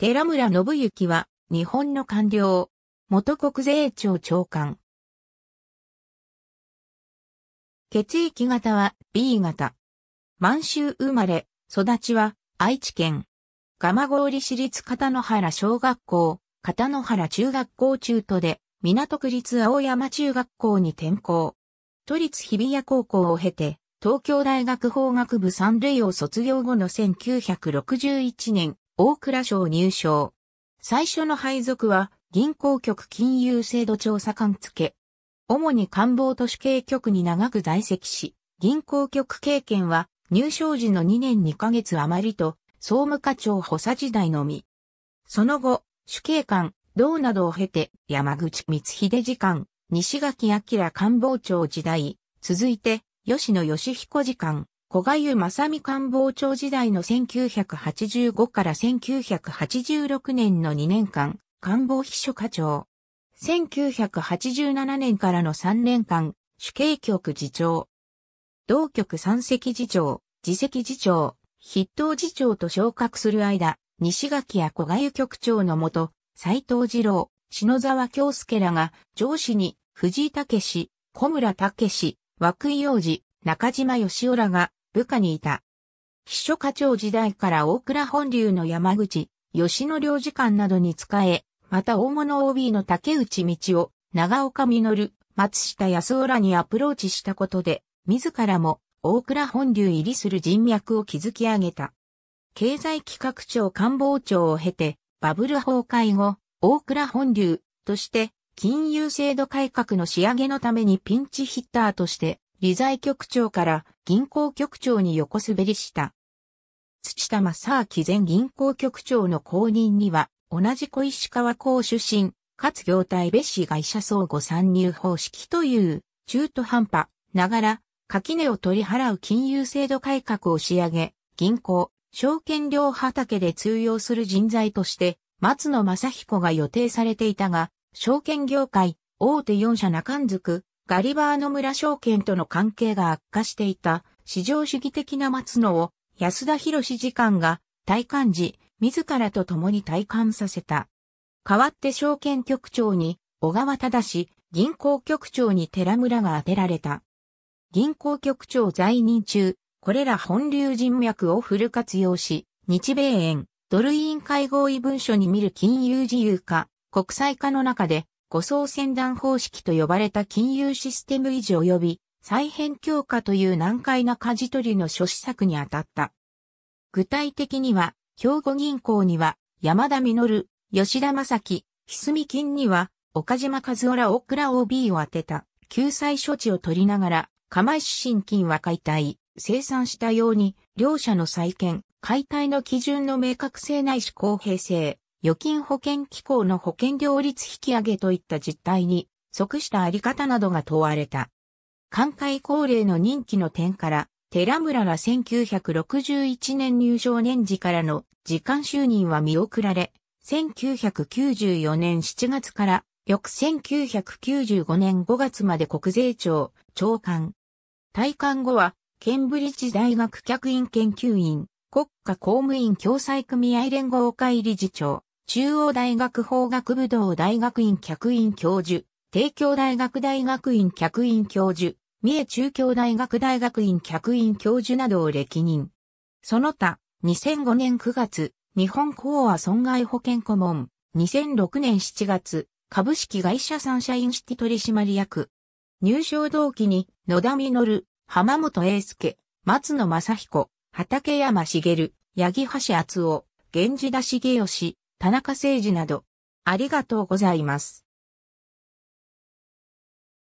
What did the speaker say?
寺村信之は、日本の官僚、元国税庁長官。血液型は B 型。満州生まれ、育ちは愛知県。蒲郡市立片野原小学校、片野原中学校中途で、港区立青山中学校に転校。都立日比谷高校を経て、東京大学法学部三類を卒業後の1961年、大蔵省入省。最初の配属は、銀行局金融制度調査官付主に官房都市計局に長く在籍し、銀行局経験は、入省時の2年2ヶ月余りと、総務課長補佐時代のみ。その後、主計官、道などを経て、山口光秀次官、西垣明官房長時代、続いて、吉野義彦次官、小賀湯正美官房長時代の1985から1986年の2年間、官房秘書課長。1987年からの3年間、主計局次長。同局三席次長、次席次長、筆頭次長と昇格する間、西垣や小賀湯局長のもと、斎藤二郎、篠沢京介らが、上司に、藤井武小村武史、涌井洋二、中島義夫らが部下にいた。秘書課長時代から大倉本流の山口、吉野領事館などに仕え、また大物 OB の竹内道を長岡実、松下康夫らにアプローチしたことで、自らも大倉本流入りする人脈を築き上げた。経済企画庁官房長を経て、バブル崩壊後、大倉本流として、金融制度改革の仕上げのためにピンチヒッターとして、理財局長から銀行局長に横滑りした。土田正明前銀行局長の後任には、同じ小石川公出身、かつ業態別紙会社相互参入方式という、中途半端、ながら、垣根を取り払う金融制度改革を仕上げ、銀行、証券料畑で通用する人材として、松野正彦が予定されていたが、証券業界、大手4社中んづく、ガリバーノ村証券との関係が悪化していた、市場主義的な松野を安田博士次官が退官時、自らと共に退官させた。代わって証券局長に小川忠銀行局長に寺村が当てられた。銀行局長在任中、これら本流人脈をフル活用し、日米円、ドル委員会合意文書に見る金融自由化、国際化の中で五層船団方式と呼ばれた金融システム維持及び再編強化という難解な舵取りの諸施策に当たった。具体的には、兵庫銀行には山田実、吉田正樹、ひすみ金には岡島和夫ら大倉 OB を当てた救済処置を取りながら、釜石新金は解体、生産したように、両者の再建、解体の基準の明確性ないし公平性、預金保険機構の保険料率引上げといった実態に即したあり方などが問われた。寛解恒例の任期の点から、寺村ら1961年入省年次からの時間就任は見送られ、1994年7月から翌1995年5月まで国税庁長官。退官後は、ケンブリッジ大学客員研究員、国家公務員共済組合連合会理事長、中央大学法学部道大学院客員教授、帝京大学大学院客員教授、三重中京大学大学院客員教授などを歴任。その他、2005年9月、日本講和損害保険顧問、2006年7月、株式会社サンシャインシティ取締役。入賞同期に、野田実、浜本英介、松野正彦、畠山茂、八木橋厚夫、源氏田茂吉、田中誠二など、ありがとうございます。